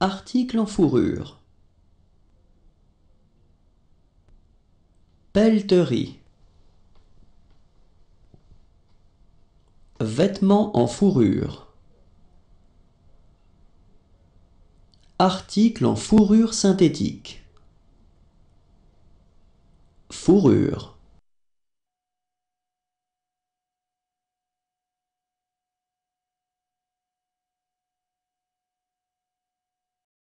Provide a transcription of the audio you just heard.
Article en fourrure. Pelleterie. Vêtements en fourrure. Article en fourrure synthétique. Fourrure.